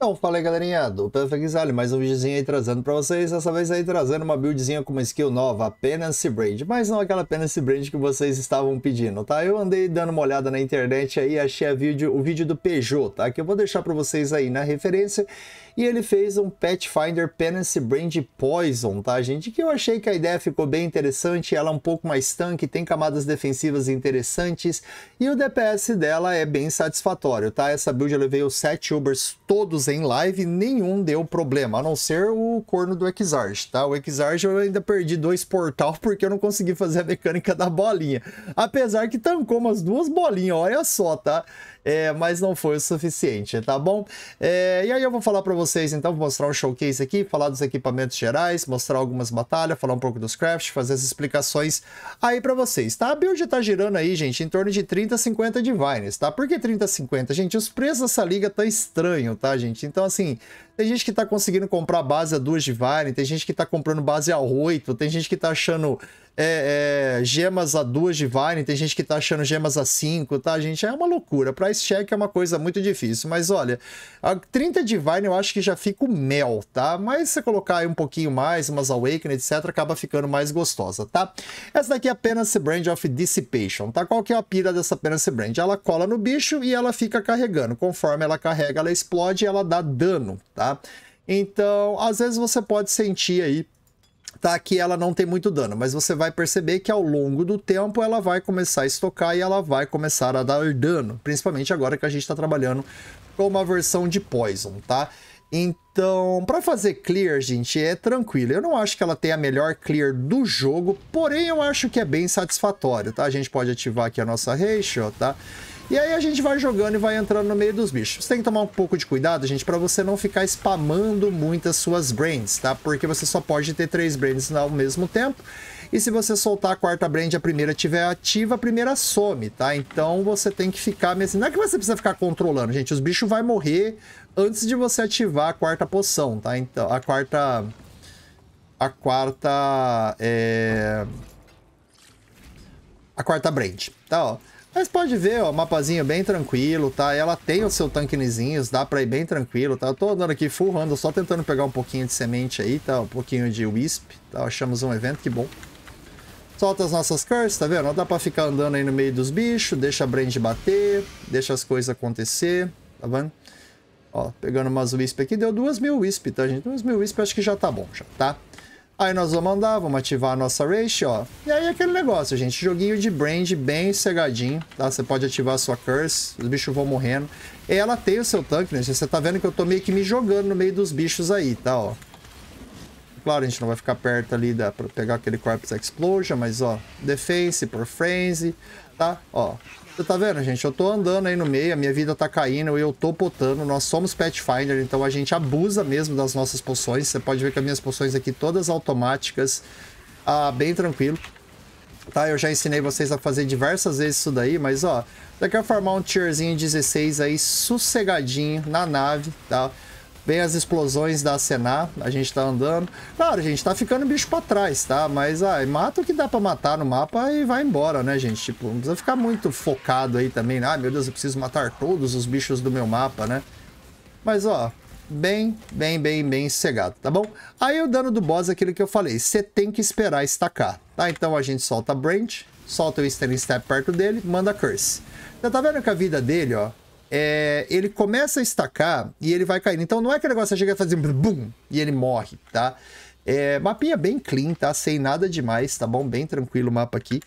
Então, fala aí galerinha, do Perfect mais um videozinho aí trazendo pra vocês, dessa vez aí trazendo uma buildzinha com uma skill nova, a Penance Brand, mas não aquela Penance Brand que vocês estavam pedindo, tá? Eu andei dando uma olhada na internet aí, achei vídeo, o vídeo do Peugeot, tá? Que eu vou deixar pra vocês aí na referência, e ele fez um Pathfinder Penance Brand Poison, tá, gente? Que eu achei que a ideia ficou bem interessante. Ela é um pouco mais tanque, tem camadas defensivas interessantes. E o DPS dela é bem satisfatório, tá? Essa build eu levei os 7 Ubers todos em live, nenhum deu problema, a não ser o corno do Exarch, tá? O Exarch eu ainda perdi dois portal porque eu não consegui fazer a mecânica da bolinha. Apesar que tancou umas duas bolinhas, olha só, tá? é, mas não foi o suficiente, tá bom? É, e aí eu vou falar para vocês então, vou mostrar um showcase aqui, falar dos equipamentos gerais, mostrar algumas batalhas, falar um pouco dos crafts, fazer as explicações aí para vocês, tá? A build tá girando aí, gente, em torno de 30 50 divines, tá? Por que 30 50? Gente, os preços dessa liga tá estranho, tá, gente? Então, assim, tem gente que tá conseguindo comprar base a 2 de Vine, tem gente que tá comprando base a 8, tem gente que tá achando é, é, gemas a 2 de Vine, tem gente que tá achando gemas a 5, tá, gente? É uma loucura. Price check é uma coisa muito difícil. Mas olha, a 30 de Vine eu acho que já fica o mel, tá? Mas se você colocar aí um pouquinho mais, umas awakening etc, acaba ficando mais gostosa, tá? Essa daqui é a Penance Brand of Dissipation, tá? Qual que é a pira dessa Penance Brand? Ela cola no bicho e ela fica carregando. Conforme ela carrega, ela explode e ela dá dano, tá? tá? Então, às vezes você pode sentir aí tá? Que ela não tem muito dano, mas você vai perceber que ao longo do tempo ela vai começar a estocar e ela vai começar a dar dano, principalmente agora que a gente está trabalhando com uma versão de Poison, tá? Então, para fazer clear, gente, é tranquilo. Eu não acho que ela tenha a melhor clear do jogo, porém eu acho que é bem satisfatório, tá? A gente pode ativar aqui a nossa ratio, tá? E aí a gente vai jogando e vai entrando no meio dos bichos. Você tem que tomar um pouco de cuidado, gente, para você não ficar spamando muitas suas brands, tá? Porque você só pode ter três brands ao mesmo tempo. E se você soltar a quarta brand, a primeira tiver ativa, a primeira some, tá? Então você tem que ficar... Não é que você precisa ficar controlando, gente. Os bichos vão morrer antes de você ativar a quarta poção, tá? Então, a quarta... A quarta... É... A quarta brand, tá? Ó. Mas pode ver, ó, mapazinho bem tranquilo, tá? Ela tem o seu tanquezinhos, dá pra ir bem tranquilo, tá? Eu tô andando aqui full só tentando pegar um pouquinho de semente aí, tá? Um pouquinho de wisp, tá? Achamos um evento, que bom. Solta as nossas curses, tá vendo? Não dá pra ficar andando aí no meio dos bichos, deixa a brand bater, deixa as coisas acontecer, tá vendo? Ó, pegando umas wisp aqui, deu duas mil wisp, tá, gente? Duas mil wisp acho que já tá bom, já, tá? Aí nós vamos andar, vamos ativar a nossa race, ó. E aí aquele negócio, gente. Joguinho de brand bem cegadinho, tá? Você pode ativar a sua curse, os bichos vão morrendo. Ela tem o seu tanque, né? Você tá vendo que eu tô meio que me jogando no meio dos bichos aí, tá? Ó. Claro, a gente não vai ficar perto ali da, pra pegar aquele Corpse Explosion, mas ó, Defense, por Frenzy, tá? Ó, você tá vendo, gente? Eu tô andando aí no meio, a minha vida tá caindo, eu tô potando. Nós somos Pathfinder, então a gente abusa mesmo das nossas poções. Você pode ver que as minhas poções aqui todas automáticas. Ah, bem tranquilo. Tá, eu já ensinei vocês a fazer diversas vezes isso daí, mas ó, você quer formar um tierzinho 16 aí, sossegadinho, na nave, tá? Vem as explosões da Sená, a gente tá andando. Claro, gente, tá ficando bicho pra trás, tá? Mas ai, mata o que dá pra matar no mapa e vai embora, né, gente? Tipo, não precisa ficar muito focado aí também. Ah, meu Deus, eu preciso matar todos os bichos do meu mapa, né? Mas ó, bem, bem, bem, bem cegado, tá bom? Aí o dano do boss é aquilo que eu falei, você tem que esperar estacar, tá? Então a gente solta a Branch, solta o Standing Step perto dele, manda Curse. Já tá vendo que a vida dele, ó, é, ele começa a estacar e ele vai caindo. Então não é aquele negócio que chega fazendo assim, bum e ele morre, tá? É, mapinha bem clean, tá? Sem nada demais, tá bom? Bem tranquilo o mapa aqui.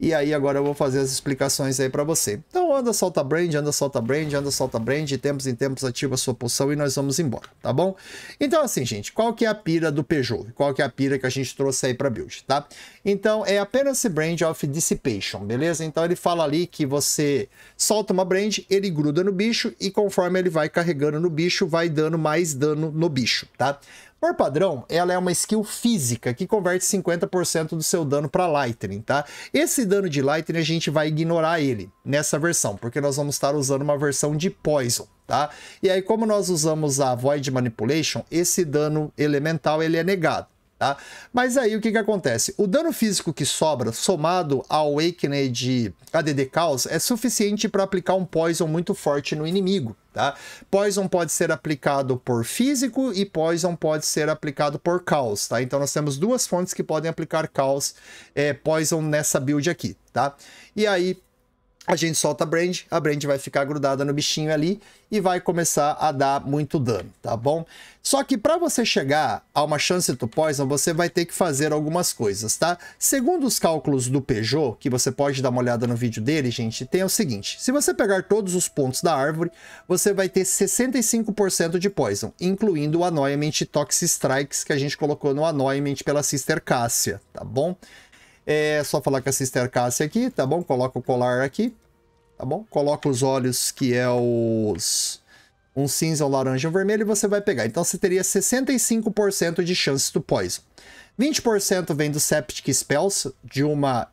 E aí agora eu vou fazer as explicações aí para você. Então anda, solta brand, anda, solta brand, anda, solta brand, de tempos em tempos ativa a sua poção e nós vamos embora, tá bom? Então assim, gente, qual que é a pira do Peugeot? Qual que é a pira que a gente trouxe aí para build, tá? Então é apenas brand of dissipation, beleza? Então ele fala ali que você solta uma brand, ele gruda no bicho e conforme ele vai carregando no bicho, vai dando mais dano no bicho, tá? Por padrão, ela é uma skill física que converte 50% do seu dano para Lightning, tá? Esse dano de Lightning a gente vai ignorar ele nessa versão, porque nós vamos estar usando uma versão de Poison. Tá? E aí, como nós usamos a Void Manipulation, esse dano elemental ele é negado tá? Mas aí o que que acontece? O dano físico que sobra, somado ao Awakening de ADD Chaos, é suficiente para aplicar um Poison muito forte no inimigo, tá? Poison pode ser aplicado por físico e Poison pode ser aplicado por Chaos, tá? Então nós temos duas fontes que podem aplicar Chaos, é, eh, Poison nessa build aqui, tá? E aí a gente solta a Brand, a Brand vai ficar grudada no bichinho ali e vai começar a dar muito dano, tá bom? Só que para você chegar a uma chance do Poison, você vai ter que fazer algumas coisas, tá? Segundo os cálculos do Peugeot, que você pode dar uma olhada no vídeo dele, gente, tem o seguinte. Se você pegar todos os pontos da árvore, você vai ter 65% de Poison, incluindo o Annoyment Toxic Strikes que a gente colocou no Annoyment pela Sister Cássia, tá bom? É só falar com a Sister Cássia aqui, tá bom? Coloca o colar aqui, tá bom? Coloca os olhos, que é os... Um cinza, um laranja, um vermelho, e você vai pegar. Então, você teria 65% de chances do Poison. 20% vem do Septic Spells, de uma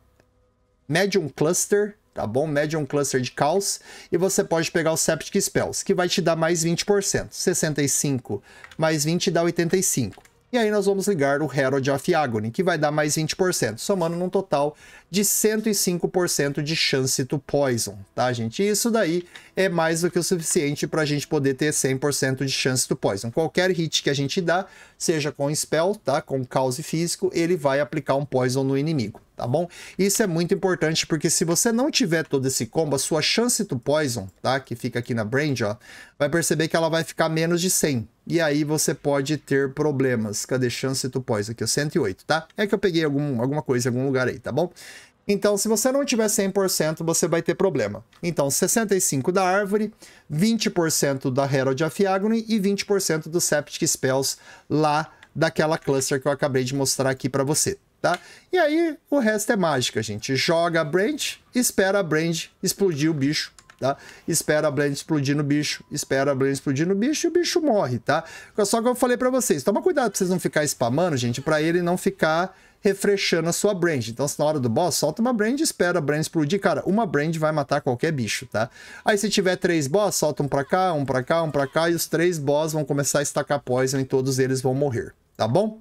Medium Cluster, tá bom? Medium Cluster de Caos. E você pode pegar o Septic Spells, que vai te dar mais 20%. 65 mais 20 dá 85. E aí nós vamos ligar o Herald of Agony, que vai dar mais 20%, somando num total de 105% de chance to poison, tá, gente? E isso daí é mais do que o suficiente para a gente poder ter 100% de chance to poison. Qualquer hit que a gente dá, seja com spell, tá, com cause físico, ele vai aplicar um poison no inimigo tá bom? Isso é muito importante, porque se você não tiver todo esse combo, a sua chance do poison, tá? Que fica aqui na brand, ó, vai perceber que ela vai ficar menos de 100. E aí você pode ter problemas. Cadê chance do poison? Aqui, ó, 108, tá? É que eu peguei algum, alguma coisa em algum lugar aí, tá bom? Então, se você não tiver 100%, você vai ter problema. Então, 65% da árvore, 20% da Herald of Agony e 20% do Septic Spells lá daquela cluster que eu acabei de mostrar aqui para você, tá? E aí o resto é mágica, gente. Joga a brand, espera a brand explodir o bicho, tá? Espera a brand explodir no bicho, espera a brand explodir no bicho e o bicho morre, tá? Só que eu falei para vocês, toma cuidado pra vocês não ficar spamando, gente, para ele não ficar refreshando a sua brand. Então, se na hora do boss, solta uma brand, espera a brand explodir. Cara, uma brand vai matar qualquer bicho, tá? Aí, se tiver três boss, solta um pra cá, um pra cá, um pra cá, e os três boss vão começar a estacar poison e todos eles vão morrer, tá bom?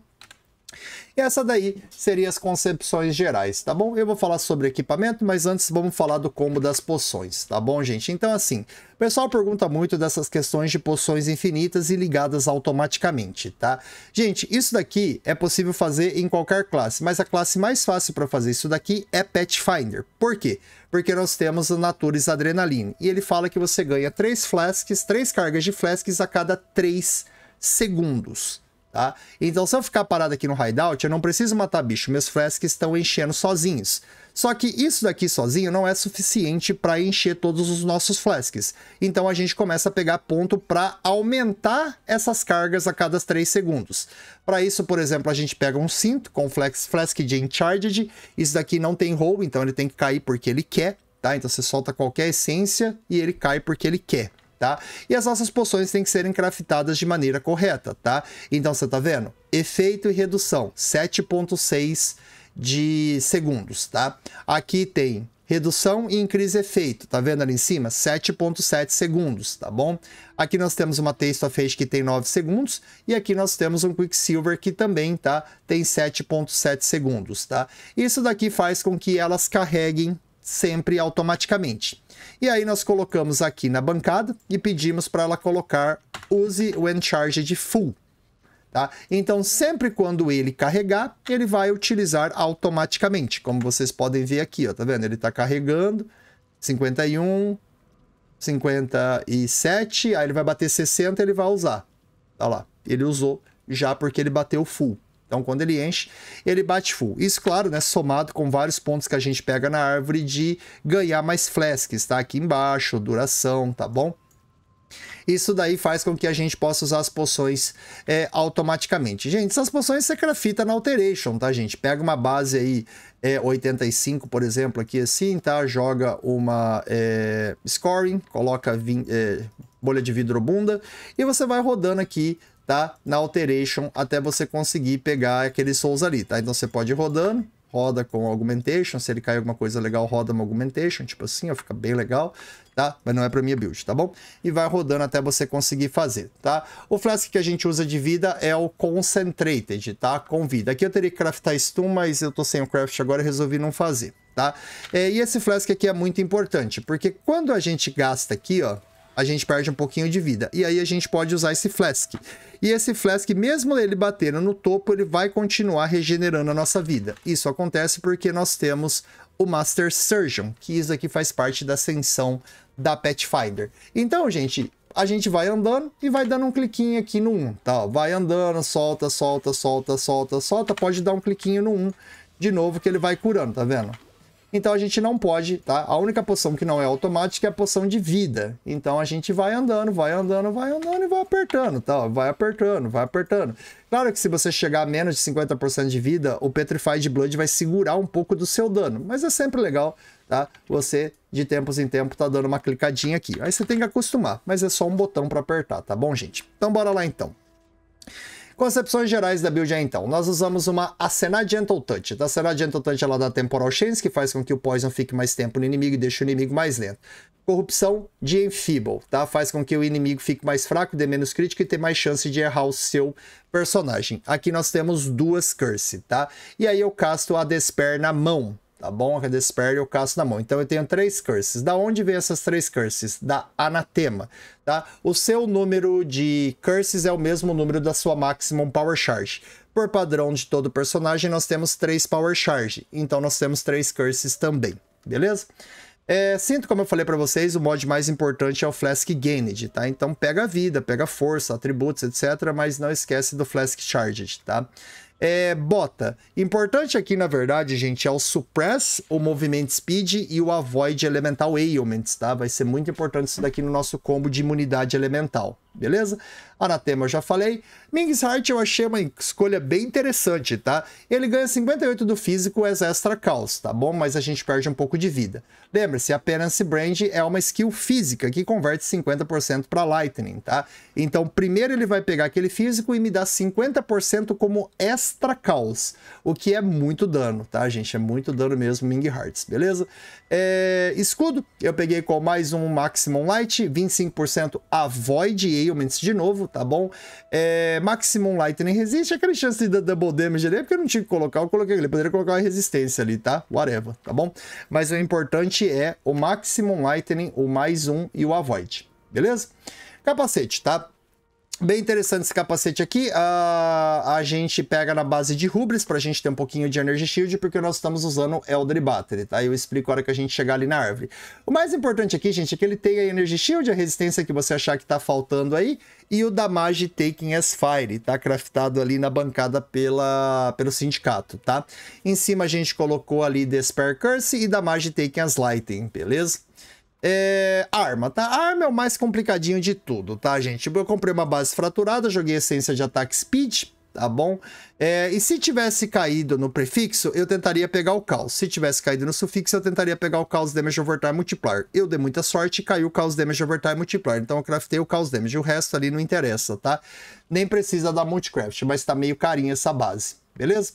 E essa daí seria as concepções gerais, tá bom? Eu vou falar sobre equipamento, mas antes vamos falar do combo das poções, tá bom, gente? Então, assim, o pessoal pergunta muito dessas questões de poções infinitas e ligadas automaticamente, tá? Gente, isso daqui é possível fazer em qualquer classe, mas a classe mais fácil para fazer isso daqui é Pathfinder. Por quê? Porque nós temos o Nature's Adrenaline, e ele fala que você ganha 3 flasks, 3 cargas de flasks a cada 3 segundos, Tá? Então, se eu ficar parado aqui no hideout, eu não preciso matar bicho, meus flasks estão enchendo sozinhos. Só que isso daqui sozinho não é suficiente para encher todos os nossos flasks. Então a gente começa a pegar ponto para aumentar essas cargas a cada 3 segundos. Para isso, por exemplo, a gente pega um cinto com flex, flask de Encharged. Isso daqui não tem roll, então ele tem que cair porque ele quer. Tá? Então você solta qualquer essência e ele cai porque ele quer tá? E as nossas poções têm que serem craftadas de maneira correta, tá? Então você tá vendo? Efeito e redução, 7.6 de segundos, tá? Aqui tem redução e increase efeito, tá vendo ali em cima? 7.7 segundos, tá bom? Aqui nós temos uma Taste of Age que tem 9 segundos e aqui nós temos um Quicksilver que também, tá? Tem 7.7 segundos, tá? Isso daqui faz com que elas carreguem sempre automaticamente. E aí nós colocamos aqui na bancada e pedimos para ela colocar use when charged full. Tá? Então, sempre quando ele carregar, ele vai utilizar automaticamente, como vocês podem ver aqui, ó, tá vendo? Ele está carregando, 51, 57, aí ele vai bater 60 ele vai usar. Tá lá, ele usou já porque ele bateu full. Então, quando ele enche, ele bate full. Isso, claro, né, somado com vários pontos que a gente pega na árvore de ganhar mais flasks, tá? Aqui embaixo, duração, tá bom? Isso daí faz com que a gente possa usar as poções é, automaticamente. Gente, essas poções você grafita na Alteration, tá, gente? Pega uma base aí, é, 85, por exemplo, aqui assim, tá? Joga uma é, scoring, coloca é, bolha de vidro bunda e você vai rodando aqui tá? Na Alteration até você conseguir pegar aqueles souls ali, tá? Então você pode ir rodando, roda com Augmentation, se ele cair alguma coisa legal, roda uma Augmentation, tipo assim, ó, fica bem legal, tá? Mas não é pra minha build, tá bom? E vai rodando até você conseguir fazer, tá? O flask que a gente usa de vida é o Concentrated, tá? Com vida. Aqui eu teria que craftar stun, mas eu tô sem o craft agora e resolvi não fazer, tá? É, e esse flask aqui é muito importante, porque quando a gente gasta aqui, ó, a gente perde um pouquinho de vida. E aí a gente pode usar esse flask. E esse flask, mesmo ele batendo no topo, ele vai continuar regenerando a nossa vida. Isso acontece porque nós temos o Master Surgeon, que isso aqui faz parte da ascensão da Pathfinder. Então, gente, a gente vai andando e vai dando um cliquinho aqui no 1, tá? Vai andando, solta, solta, solta, solta, solta, pode dar um cliquinho no 1 de novo que ele vai curando, tá vendo? Então a gente não pode, tá? A única poção que não é automática é a poção de vida. Então a gente vai andando, vai andando, vai andando e vai apertando, tá? Vai apertando, vai apertando. Claro que se você chegar a menos de 50% de vida, o Petrified Blood vai segurar um pouco do seu dano. Mas é sempre legal, tá? Você, de tempos em tempos, tá dando uma clicadinha aqui. Aí você tem que acostumar, mas é só um botão para apertar, tá bom, gente? Então bora lá então. Concepções gerais da build é então, nós usamos uma Acena Gentle Touch. Da Acena Gentle Touch ela dá Temporal Chance, que faz com que o Poison fique mais tempo no inimigo e deixe o inimigo mais lento. Corrupção de Enfeeble, tá? Faz com que o inimigo fique mais fraco, dê menos crítico e tenha mais chance de errar o seu personagem. Aqui nós temos duas Curse, tá? E aí eu casto a Despair na mão, tá bom? A Despair eu caço na mão. Então eu tenho três curses. Da onde vem essas três curses? Da Anatema, tá? O seu número de curses é o mesmo número da sua Maximum Power Charge. Por padrão de todo personagem, nós temos três Power Charge. Então nós temos três curses também, beleza? É, sinto, como eu falei para vocês, o mod mais importante é o Flask Gained, tá? Então pega vida, pega força, atributos, etc. Mas não esquece do Flask Charged, Tá? é, bota. Importante aqui, na verdade, gente, é o Suppress, o Movement Speed e o Avoid Elemental Ailments, tá? Vai ser muito importante isso daqui no nosso combo de imunidade elemental beleza? Anatema eu já falei. Ming's Heart eu achei uma escolha bem interessante, tá? Ele ganha 58 do físico as é extra calls, tá bom? Mas a gente perde um pouco de vida. Lembre-se, a Penance Brand é uma skill física que converte 50% para Lightning, tá? Então, primeiro ele vai pegar aquele físico e me dá 50% como extra calls, o que é muito dano, tá, gente? É muito dano mesmo Ming Hearts, beleza? É... Escudo, eu peguei com mais um Maximum Light, 25% Avoid ailments de novo, tá bom? É, Maximum Lightning Resist, aquela chance de double damage ali, é porque eu não tinha que colocar, eu coloquei ele. Poderia colocar uma resistência ali, tá? Whatever, tá bom? Mas o importante é o Maximum Lightning, o mais um e o Avoid, beleza? Capacete, tá? Bem interessante esse capacete aqui. Uh, a gente pega na base de rubris para a gente ter um pouquinho de Energy Shield, porque nós estamos usando Elder Battery, tá? Eu explico a hora que a gente chegar ali na árvore. O mais importante aqui, gente, é que ele tem a Energy Shield, a resistência que você achar que tá faltando aí, e o Damage Taking as Fire, tá? Craftado ali na bancada pela, pelo sindicato, tá? Em cima a gente colocou ali Despair Curse e Damage Taking as Lightning, beleza? É, arma, tá? Arma é o mais complicadinho de tudo, tá, gente? Eu comprei uma base fraturada, joguei essência de ataque speed, tá bom? É, e se tivesse caído no prefixo, eu tentaria pegar o caos. Se tivesse caído no sufixo, eu tentaria pegar o caos damage overtime multiplier. Eu dei muita sorte e caiu o caos damage overtime multiplier. Então eu craftei o caos damage. O resto ali não interessa, tá? Nem precisa da multicraft, mas tá meio carinha essa base, beleza?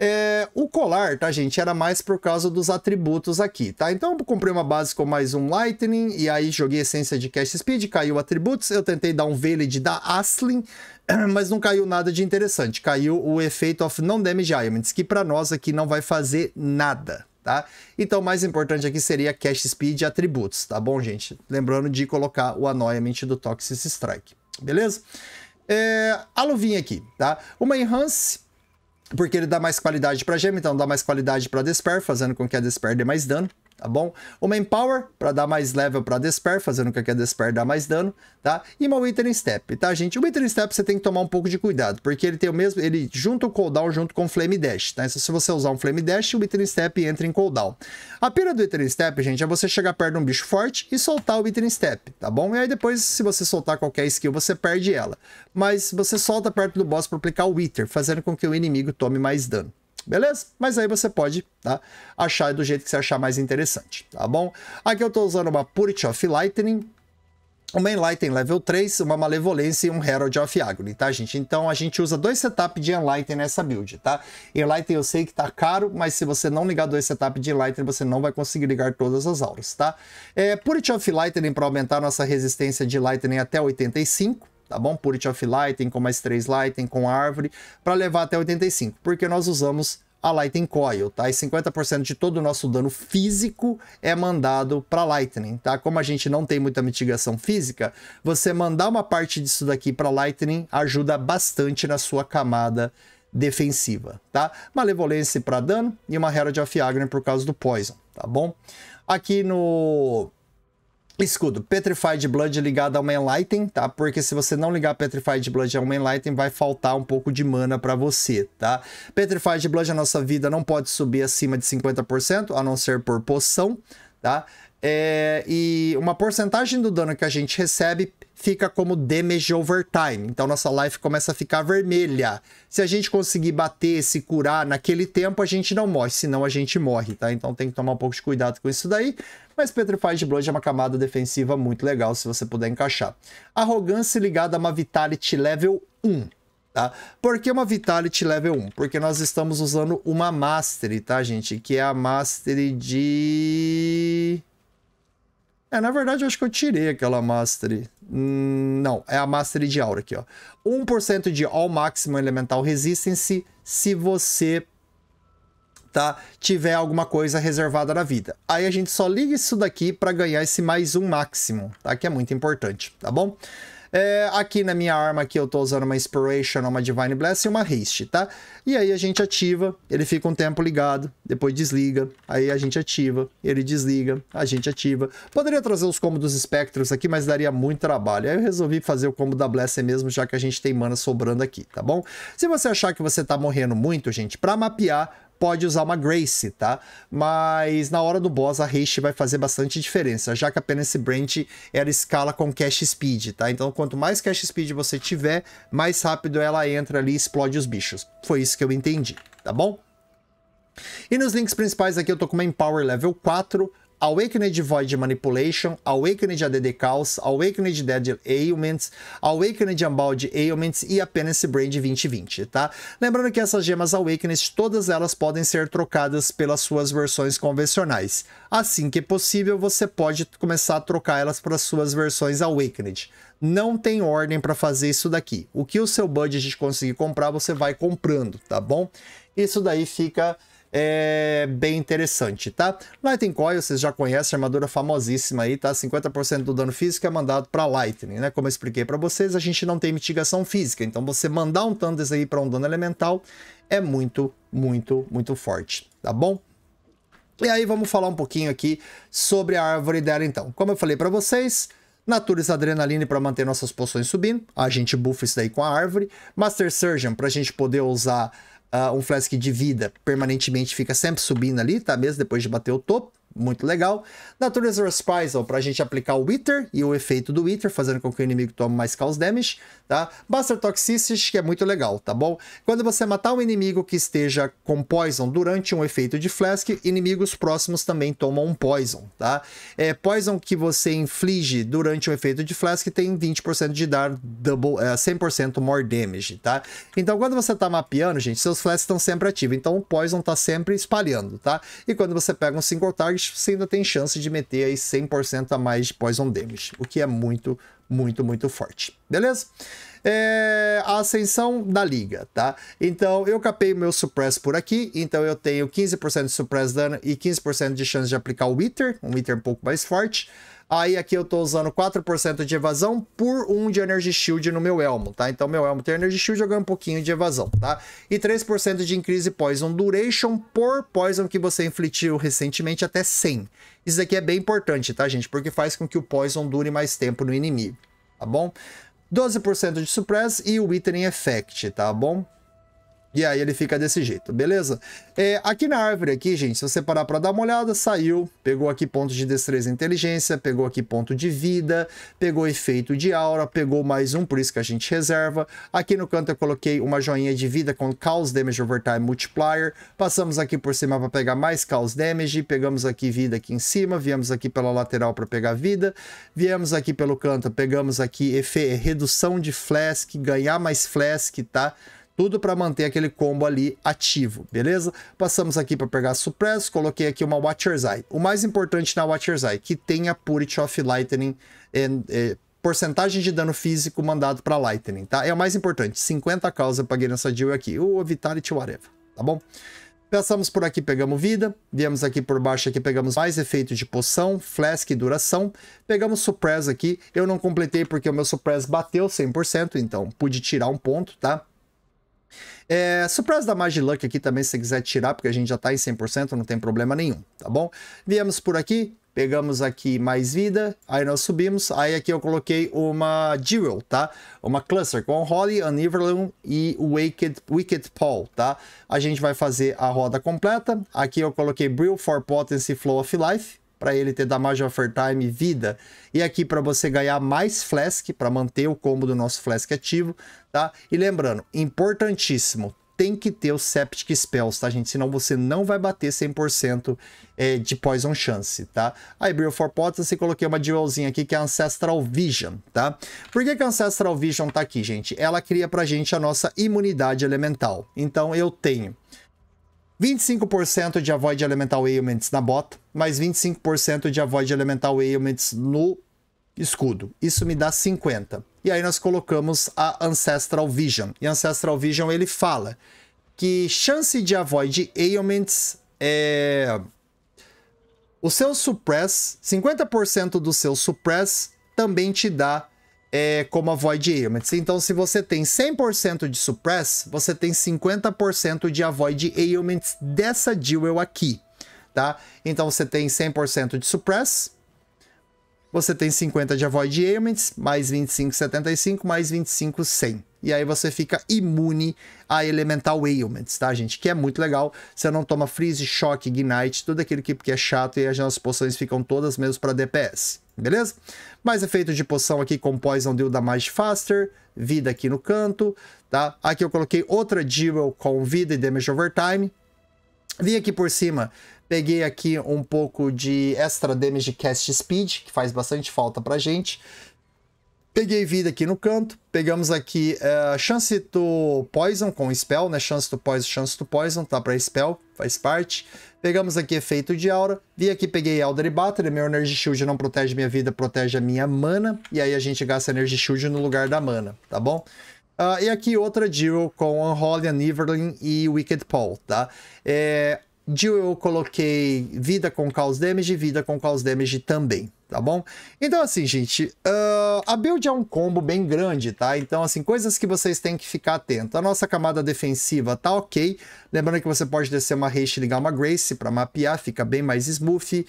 É, o colar, tá, gente? Era mais por causa dos atributos aqui, tá? Então eu comprei uma base com mais um Lightning, e aí joguei essência de Cash Speed, caiu atributos, eu tentei dar um de da Aslin, mas não caiu nada de interessante. Caiu o efeito of Non-Damage Elements, que para nós aqui não vai fazer nada, tá? Então, o mais importante aqui seria cash speed e atributos, tá bom, gente? Lembrando de colocar o annoyment do Toxic Strike, beleza? É, a luvinha aqui, tá? Uma Enhance porque ele dá mais qualidade para gema, então dá mais qualidade para Despair, fazendo com que a Despair dê mais dano tá bom? Uma Empower, para dar mais level para Despair, fazendo com que a Despair dá mais dano, tá? E uma Withering Step, tá, gente? O Withering Step você tem que tomar um pouco de cuidado, porque ele tem o mesmo... Ele junta o cooldown junto com o Flame Dash, tá? Então, se você usar um Flame Dash, o Withering Step entra em cooldown. A pira do Withering Step, gente, é você chegar perto de um bicho forte e soltar o Withering Step, tá bom? E aí depois, se você soltar qualquer skill, você perde ela. Mas você solta perto do boss para aplicar o Wither, fazendo com que o inimigo tome mais dano. Beleza? Mas aí você pode tá, achar do jeito que você achar mais interessante, tá bom? Aqui eu estou usando uma Purity of Lightning, uma Enlighten level 3, uma Malevolência e um Herald of Agony, tá, gente? Então a gente usa dois setups de Enlighten nessa build, tá? Enlighten eu sei que tá caro, mas se você não ligar dois setups de Enlighten, você não vai conseguir ligar todas as auras, tá? É, Purity of Lightning para aumentar nossa resistência de Lightning até 85, tá bom? Purity of Lighting, com mais 3 Lighting, com árvore, para levar até 85, porque nós usamos a Lightning Coil, tá? E 50% de todo o nosso dano físico é mandado para Lightning, tá? Como a gente não tem muita mitigação física, você mandar uma parte disso daqui para Lightning ajuda bastante na sua camada defensiva, tá? Malevolência para dano e uma Herald of Agron por causa do Poison, tá bom? Aqui no Escudo, Petrified Blood ligado a uma Enlighten, tá? Porque se você não ligar Petrified Blood a uma Enlighten, vai faltar um pouco de mana para você, tá? Petrified Blood, a nossa vida não pode subir acima de 50%, a não ser por poção, tá? É, e uma porcentagem do dano que a gente recebe fica como damage over time. Então nossa life começa a ficar vermelha. Se a gente conseguir bater, se curar naquele tempo, a gente não morre, senão a gente morre, tá? Então tem que tomar um pouco de cuidado com isso daí. Mas Petrified Blood é uma camada defensiva muito legal, se você puder encaixar. Arrogância ligada a uma Vitality level 1. Tá? Por que uma Vitality level 1? Porque nós estamos usando uma Mastery, tá, gente? Que é a Mastery de... É, na verdade, eu acho que eu tirei aquela Mastery. Hum, não, é a Mastery de Aura aqui, ó. 1% de All Maximum Elemental Resistance se você tá, tiver alguma coisa reservada na vida. Aí a gente só liga isso daqui para ganhar esse mais um máximo, tá? Que é muito importante, tá bom? É, aqui na minha arma aqui eu tô usando uma Inspiration, uma Divine Bless e uma Haste, tá? E aí a gente ativa, ele fica um tempo ligado, depois desliga, aí a gente ativa, ele desliga, a gente ativa. Poderia trazer os combos dos espectros aqui, mas daria muito trabalho. Aí eu resolvi fazer o combo da Bless mesmo, já que a gente tem mana sobrando aqui, tá bom? Se você achar que você tá morrendo muito, gente, pra mapear pode usar uma Grace, tá? Mas na hora do boss, a haste vai fazer bastante diferença, já que apenas esse branch era escala com cash speed, tá? Então, quanto mais cash speed você tiver, mais rápido ela entra ali e explode os bichos. Foi isso que eu entendi, tá bom? E nos links principais aqui eu tô com uma Empower Level 4, Awakened Void Manipulation, Awakened ADD Chaos, Awakened Dead Ailments, Awakened Unbound Ailments e a Penance Brand 2020, tá? Lembrando que essas gemas Awakened, todas elas podem ser trocadas pelas suas versões convencionais. Assim que possível, você pode começar a trocar elas para suas versões Awakened não tem ordem para fazer isso daqui. O que o seu budget conseguir comprar, você vai comprando, tá bom? Isso daí fica é bem interessante, tá? Lightning Coil, vocês já conhecem, armadura famosíssima aí, tá? 50% do dano físico é mandado para Lightning, né? Como eu expliquei para vocês, a gente não tem mitigação física, então você mandar um Thunders aí para um dano elemental é muito, muito, muito forte, tá bom? E aí vamos falar um pouquinho aqui sobre a árvore dela então. Como eu falei para vocês, Naturis Adrenaline para manter nossas poções subindo, a gente buffa isso daí com a árvore. Master Surgeon para a gente poder usar uh, um flask de vida permanentemente fica sempre subindo ali, tá? Mesmo depois de bater o topo muito legal. Natureza Respiral, para a gente aplicar o Wither e o efeito do Wither, fazendo com que o inimigo tome mais Cause Damage, tá? Buster Toxicity, que é muito legal, tá bom? Quando você matar um inimigo que esteja com Poison durante um efeito de Flask, inimigos próximos também tomam um Poison, tá? É, poison que você inflige durante um efeito de Flask tem 20% de dar double, é, 100% more damage, tá? Então, quando você tá mapeando, gente, seus Flasks estão sempre ativos, então o Poison tá sempre espalhando, tá? E quando você pega um single target, você ainda tem chance de meter aí 100% a mais de poison damage, o que é muito, muito, muito forte. Beleza? É a ascensão da liga, tá? Então eu capei meu suppress por aqui, então eu tenho 15% de suppress dano e 15% de chance de aplicar o Wither, um Wither um pouco mais forte. Aí aqui eu tô usando 4% de evasão por 1 de Energy Shield no meu elmo, tá? Então meu elmo tem Energy Shield, jogando um pouquinho de evasão, tá? E 3% de increase Poison Duration por Poison que você inflitiu recentemente até 100. Isso aqui é bem importante, tá, gente? Porque faz com que o Poison dure mais tempo no inimigo, tá bom? 12% de Suppress e o Withering Effect, tá bom? E aí ele fica desse jeito, beleza? É, aqui na árvore aqui, gente, se você parar para dar uma olhada, saiu, pegou aqui ponto de destreza e inteligência, pegou aqui ponto de vida, pegou efeito de aura, pegou mais um, por isso que a gente reserva. Aqui no canto eu coloquei uma joinha de vida com Chaos Damage over time Multiplier. Passamos aqui por cima para pegar mais Chaos Damage, pegamos aqui vida aqui em cima, viemos aqui pela lateral para pegar vida, viemos aqui pelo canto, pegamos aqui redução de flask, ganhar mais flask, tá? Tudo para manter aquele combo ali ativo, beleza? Passamos aqui para pegar Suppress, coloquei aqui uma Watcher's Eye. O mais importante na Watcher's Eye, que tenha Purity of Lightning é, é, porcentagem de dano físico mandado para Lightning, tá? É o mais importante. 50 causa eu paguei nessa deal aqui. O Vitality whatever, tá bom? Passamos por aqui, pegamos vida. Viemos aqui por baixo, aqui pegamos mais efeito de poção, flask e duração. Pegamos suppress aqui. Eu não completei porque o meu suppress bateu 100%, então pude tirar um ponto, tá? É, surprise da Magiluck aqui também, se você quiser tirar, porque a gente já tá em 100%, não tem problema nenhum, tá bom? Viemos por aqui, pegamos aqui mais vida, aí nós subimos, aí aqui eu coloquei uma Jewel, tá? Uma Cluster com Holly, Aniverlum e Wicked, Wicked Paul, tá? A gente vai fazer a roda completa, aqui eu coloquei Brill for Potency Flow of Life, para ele ter damage time e vida. E aqui para você ganhar mais flask, para manter o combo do nosso flask ativo, tá? E lembrando, importantíssimo, tem que ter os Septic Spells, tá, gente? Senão você não vai bater 100% é, de Poison Chance, tá? Aí, Brill for Potas, eu coloquei uma duelzinha aqui que é Ancestral Vision, tá? Por que, que Ancestral Vision tá aqui, gente? Ela cria pra gente a nossa imunidade elemental. Então, eu tenho 25% de Avoid Elemental Ailments na bota, mais 25% de Avoid Elemental Ailments no escudo. Isso me dá 50. E aí nós colocamos a Ancestral Vision. E Ancestral Vision ele fala que chance de Avoid Ailments é... O seu Suppress, 50% do seu Suppress também te dá é, como a Void Ailments. Então, se você tem 100% de Suppress, você tem 50% de Avoid Ailments dessa Jewel aqui, tá? Então, você tem 100% de Suppress, você tem 50 de Avoid Ailments, mais 25, 75, mais 25, 100. E aí você fica imune a Elemental Ailments, tá, gente? Que é muito legal. Você não toma Freeze, Choque, Ignite, tudo aquilo que é chato e as nossas poções ficam todas mesmo para DPS beleza? Mais efeito de poção aqui com Poison Deal da mais faster, vida aqui no canto, tá? Aqui eu coloquei outra Jewel com vida e damage Overtime. Vim aqui por cima, peguei aqui um pouco de extra damage cast speed, que faz bastante falta pra gente. Peguei vida aqui no canto, pegamos aqui uh, chance to poison com spell, né? Chance to poison, chance to poison, tá? Pra spell faz parte. Pegamos aqui efeito de aura. Vi aqui, peguei Elder e Battery. Né? Meu Energy Shield não protege minha vida, protege a minha mana. E aí a gente gasta Energy Shield no lugar da mana, tá bom? Uh, e aqui outra Duel com Unholy, Aniverling e Wicked Paul, tá? É, Jill eu coloquei vida com Chaos Damage e vida com Chaos Damage também, tá bom? Então assim, gente, uh, a build é um combo bem grande, tá? Então assim, coisas que vocês têm que ficar atento. A nossa camada defensiva tá ok, lembrando que você pode descer uma haste e ligar uma Grace para mapear, fica bem mais smooth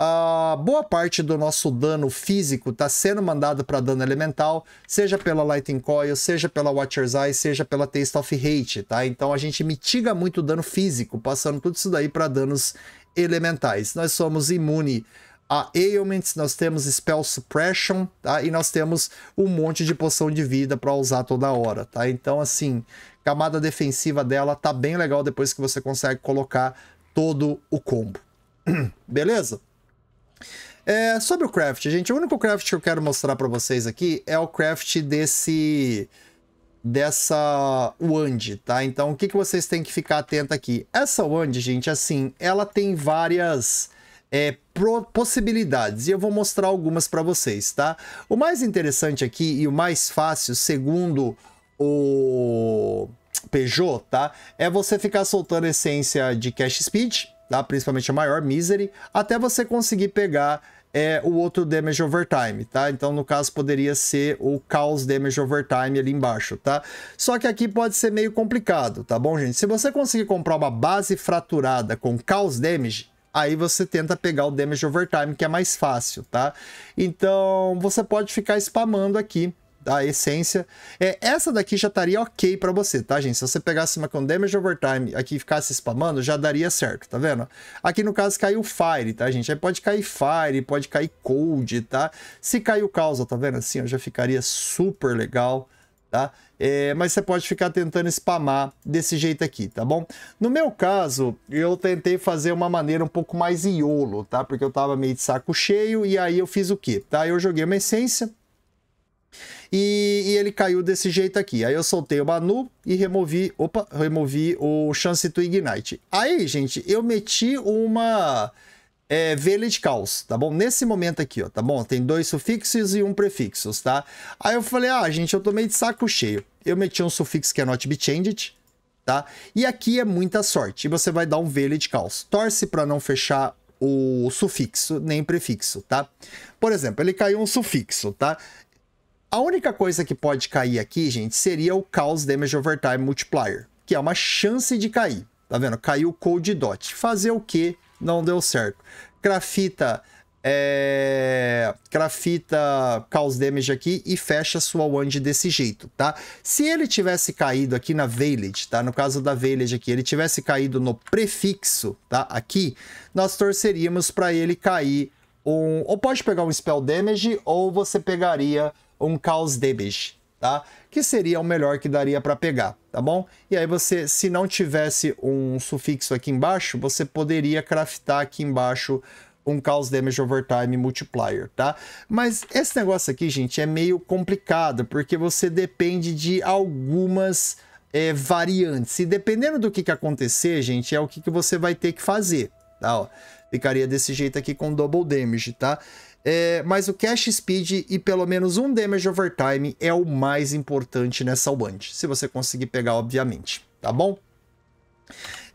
a boa parte do nosso dano físico está sendo mandado para dano elemental, seja pela Lightning Coil, seja pela Watcher's Eye, seja pela Taste of Hate, tá? Então a gente mitiga muito o dano físico, passando tudo isso daí para danos elementais. Nós somos imune a ailments, nós temos spell suppression, tá? E nós temos um monte de poção de vida para usar toda hora, tá? Então assim, camada defensiva dela tá bem legal depois que você consegue colocar todo o combo. Beleza? É, sobre o craft, gente, o único craft que eu quero mostrar para vocês aqui é o craft desse dessa wand, tá? Então, o que, que vocês têm que ficar atento aqui? Essa wand, gente, assim, ela tem várias é, possibilidades e eu vou mostrar algumas para vocês, tá? O mais interessante aqui e o mais fácil, segundo o Peugeot, tá? É você ficar soltando essência de cash speed, tá? principalmente a maior, Misery, até você conseguir pegar é, o outro Damage Overtime, tá? Então, no caso, poderia ser o Chaos Damage Overtime ali embaixo, tá? Só que aqui pode ser meio complicado, tá bom, gente? Se você conseguir comprar uma base fraturada com Chaos Damage, aí você tenta pegar o Damage Overtime, que é mais fácil, tá? Então, você pode ficar spamando aqui da essência. É, essa daqui já estaria ok para você, tá, gente? Se você pegasse uma com Damage Overtime aqui e ficasse spamando, já daria certo, tá vendo? Aqui no caso caiu Fire, tá, gente? Aí pode cair Fire, pode cair Cold, tá? Se caiu Causa, tá vendo? Assim, ó, já ficaria super legal, tá? É, mas você pode ficar tentando spamar desse jeito aqui, tá bom? No meu caso, eu tentei fazer uma maneira um pouco mais iolo, tá? Porque eu tava meio de saco cheio e aí eu fiz o quê? Tá? Eu joguei uma essência, e, e, ele caiu desse jeito aqui. Aí eu soltei o Manu e removi, opa, removi o Chance to Ignite. Aí, gente, eu meti uma é, Village Calls, tá bom? Nesse momento aqui, ó, tá bom? Tem dois sufixos e um prefixo, tá? Aí eu falei, ah, gente, eu tô meio de saco cheio. Eu meti um sufixo que é not be changed, tá? E aqui é muita sorte. E você vai dar um Village Calls. Torce para não fechar o sufixo nem prefixo, tá? Por exemplo, ele caiu um sufixo, tá? A única coisa que pode cair aqui, gente, seria o Chaos Damage Overtime Multiplier, que é uma chance de cair. Tá vendo? Caiu o Cold Dot. Fazer o que não deu certo. Grafita é, grafita Chaos Damage aqui e fecha sua wand desse jeito, tá? Se ele tivesse caído aqui na Veilage, tá? No caso da Veilage aqui, ele tivesse caído no prefixo, tá? Aqui, nós torceríamos para ele cair um... Ou pode pegar um Spell Damage, ou você pegaria um Caos Debes, tá? Que seria o melhor que daria para pegar, tá bom? E aí você, se não tivesse um sufixo aqui embaixo, você poderia craftar aqui embaixo um Caos Damage Overtime Multiplier, tá? Mas esse negócio aqui, gente, é meio complicado, porque você depende de algumas é, variantes. E dependendo do que, que acontecer, gente, é o que, que você vai ter que fazer, tá? Ó, ficaria desse jeito aqui com Double Damage, tá? É, mas o cash speed e pelo menos um damage overtime é o mais importante nessa wand, se você conseguir pegar, obviamente, tá bom?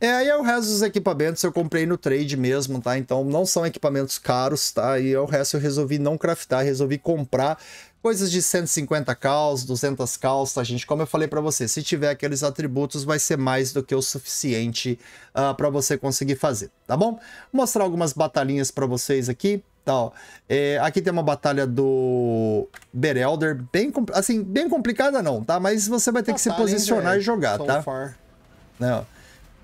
É, aí é o resto dos equipamentos eu comprei no trade mesmo, tá? Então não são equipamentos caros, tá? E é o resto eu resolvi não craftar, resolvi comprar coisas de 150 caus, 200 caus, tá, gente? Como eu falei para você, se tiver aqueles atributos, vai ser mais do que o suficiente uh, ah, para você conseguir fazer, tá bom? Vou mostrar algumas batalhinhas para vocês aqui tal. Tá, é, aqui tem uma batalha do Berelder, bem, assim, bem complicada não, tá? Mas você vai ter batalha, que se posicionar e jogar, so tá? Far. Não. Né,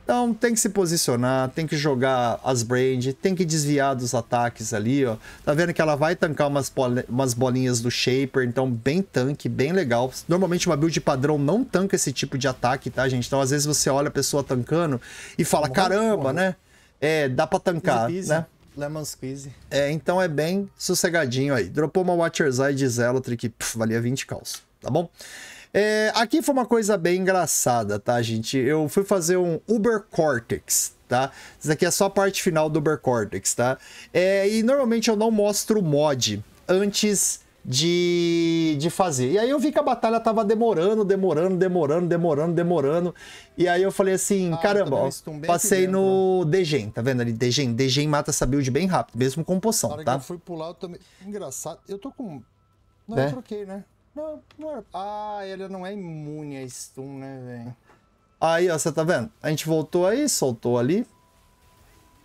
então tem que se posicionar, tem que jogar as brand, tem que desviar dos ataques ali, ó. Tá vendo que ela vai tancar umas, umas bolinhas do Shaper, então bem tanque, bem legal. Normalmente uma build padrão não tanca esse tipo de ataque, tá, gente? Então às vezes você olha a pessoa tancando e fala, morre, uhum. caramba, uhum. né? É, dá pra tancar, easy, easy. né? Lemon Squeeze. É, então é bem sossegadinho aí. Dropou uma Watcher's Eye de Zelotry que valia 20 calls, tá bom? É, aqui foi uma coisa bem engraçada, tá, gente? Eu fui fazer um Uber Cortex, tá? Isso aqui é só a parte final do Uber Cortex, tá? É, e normalmente eu não mostro o mod antes de, de fazer. E aí eu vi que a batalha tava demorando, demorando, demorando, demorando, demorando. E aí eu falei assim, ah, caramba, então ó, passei no né? Degen, tá vendo ali? Degen, Degen mata essa build bem rápido, mesmo com poção, tá? eu fui pular, eu também... Engraçado, eu tô com... Não, é? eu né? troquei, né? Não, não era... É- ah, ela não é imune a stun, né, velho? Aí, ó, você tá vendo? A gente voltou aí, soltou ali.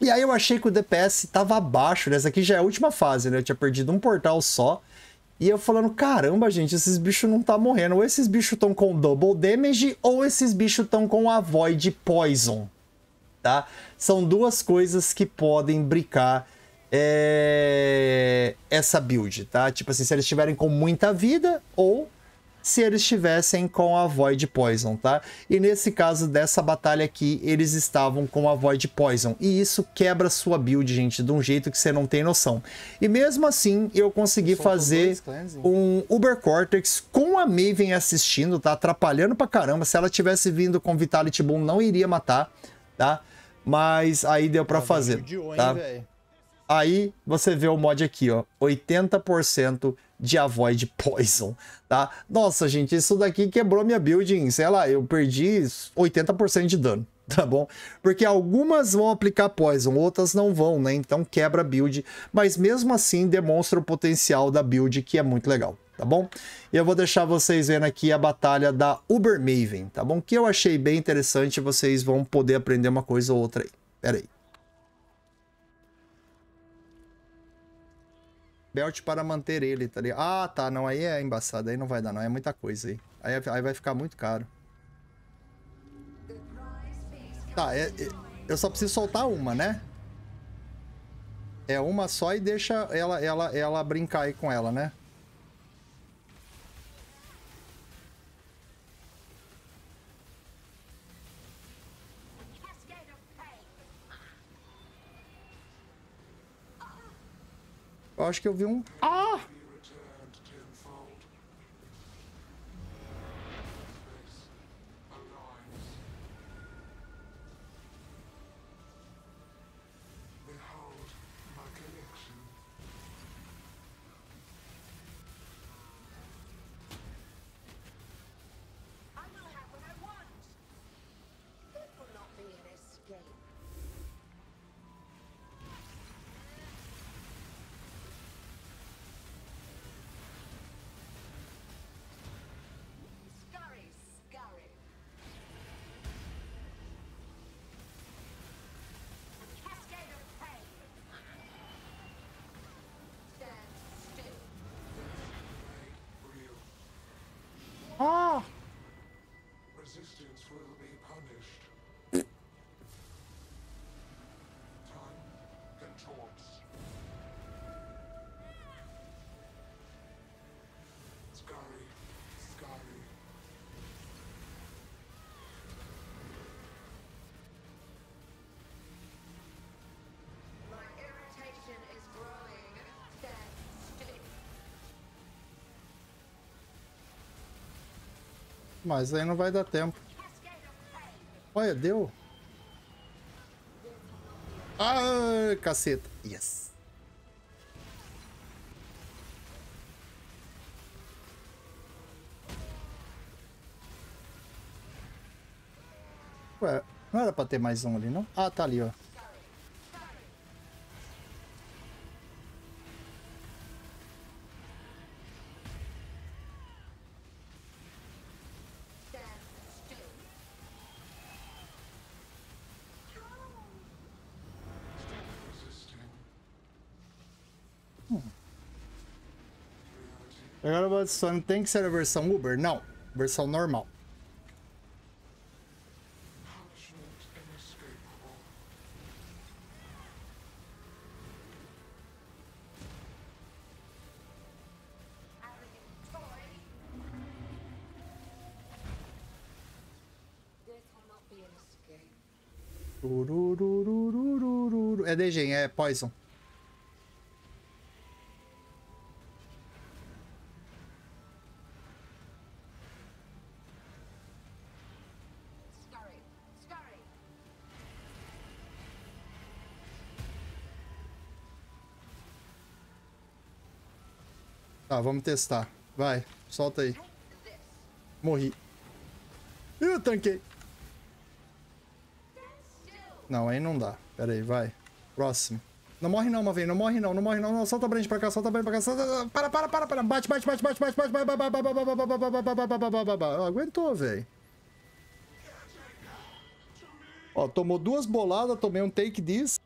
E aí eu achei que o DPS tava abaixo, né? Essa aqui já é a última fase, né? Eu tinha perdido um portal só. E eu falando, caramba, gente, esses bichos não tá morrendo. Ou esses bichos estão com double damage, ou esses bichos estão com avoid poison, tá? São duas coisas que podem brincar é... essa build, tá? Tipo assim, se eles estiverem com muita vida ou se eles estivessem com a Void Poison, tá? E nesse caso dessa batalha aqui, eles estavam com a Void Poison. E isso quebra sua build, gente, de um jeito que você não tem noção. E mesmo assim, eu consegui fazer um Uber Cortex com a Maven assistindo, tá? Atrapalhando pra caramba. Se ela tivesse vindo com Vitality Boom, não iria matar, tá? Mas aí deu pra ah, fazer, judiou, tá? aí você vê o mod aqui, ó. 80% de Avoid Poison, tá? Nossa, gente, isso daqui quebrou minha em, sei lá, eu perdi 80% de dano, tá bom? Porque algumas vão aplicar Poison, outras não vão, né? Então quebra a build, mas mesmo assim demonstra o potencial da build, que é muito legal tá bom? E eu vou deixar vocês vendo aqui a batalha da Uber Maven, tá bom? Que eu achei bem interessante, vocês vão poder aprender uma coisa ou outra aí. Pera aí. belt para manter ele, tá ligado? Ah, tá, não, aí é embaçado, aí não vai dar não, é muita coisa aí. Aí, aí vai ficar muito caro. Tá, é, é, eu só preciso soltar uma, né? É uma só e deixa ela, ela, ela brincar aí com ela, né? acho que eu vi um. É, Mas aí não vai dar tempo. Olha, deu. Ah, caceta. Yes. Ué, não era pra ter mais um ali, não? Ah, tá ali, ó. Agora o Sonic tem que ser a versão Uber? Não, versão normal. É Degen, é Poison. Tá, vamos testar. Vai, solta aí. Morri. Eu tanquei. Não, aí não dá. Pera aí, vai. Próximo. Não morre não, vez. Não morre não, não morre não. não. Solta a Brand pra cá, solta a Brand pra cá. Solta... Para, para, para, para. Bate, bate, bate, bate, bate, bate, bate, bate, bate, bate, bate, bate, bate. Aguentou, velho. Ó, tomou duas boladas, tomei um take this.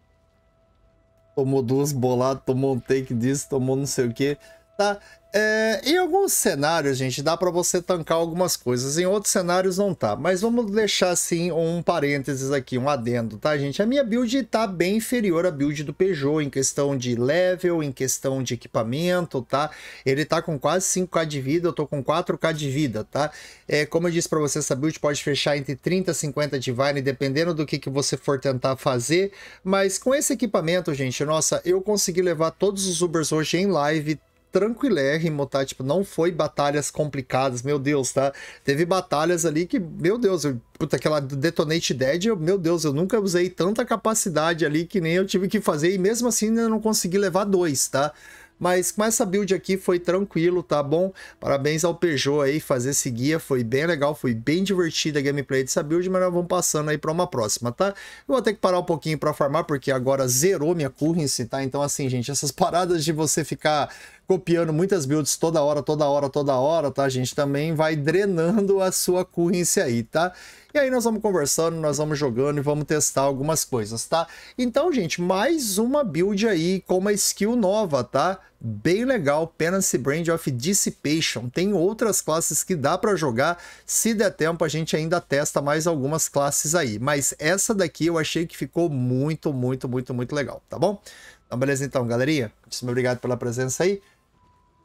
Tomou duas boladas, tomou um take this. tomou não sei o quê. Tá? É, em alguns cenários, gente, dá para você tancar algumas coisas, em outros cenários não tá. Mas vamos deixar assim um parênteses aqui, um adendo, tá, gente? A minha build tá bem inferior à build do Peugeot em questão de level, em questão de equipamento, tá? Ele tá com quase 5k de vida, eu tô com 4k de vida, tá? É, como eu disse para você, essa build pode fechar entre 30 e 50 Divine, dependendo do que, que você for tentar fazer. Mas com esse equipamento, gente, nossa, eu consegui levar todos os Ubers hoje em live, tranquilérrimo, tá? Tipo, não foi batalhas complicadas, meu Deus, tá? Teve batalhas ali que, meu Deus, eu, puta, aquela Detonate Dead, eu, meu Deus, eu nunca usei tanta capacidade ali que nem eu tive que fazer, e mesmo assim ainda não consegui levar dois, tá? Mas com essa build aqui foi tranquilo, tá bom? Parabéns ao Peugeot aí, fazer esse guia foi bem legal, foi bem divertida a gameplay dessa build, mas nós vamos passando aí para uma próxima, tá? Eu vou ter que parar um pouquinho para farmar, porque agora zerou minha currency, tá? Então assim, gente, essas paradas de você ficar copiando muitas builds toda hora, toda hora, toda hora, tá, gente? Também vai drenando a sua currency aí, tá? E aí nós vamos conversando, nós vamos jogando e vamos testar algumas coisas, tá? Então, gente, mais uma build aí com uma skill nova, tá? Bem legal, Penance Brand of Dissipation. Tem outras classes que dá para jogar. Se der tempo, a gente ainda testa mais algumas classes aí. Mas essa daqui eu achei que ficou muito, muito, muito, muito legal, tá bom? Então, beleza então, galerinha? Muito obrigado pela presença aí.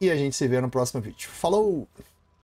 E a gente se vê no próximo vídeo. Falou!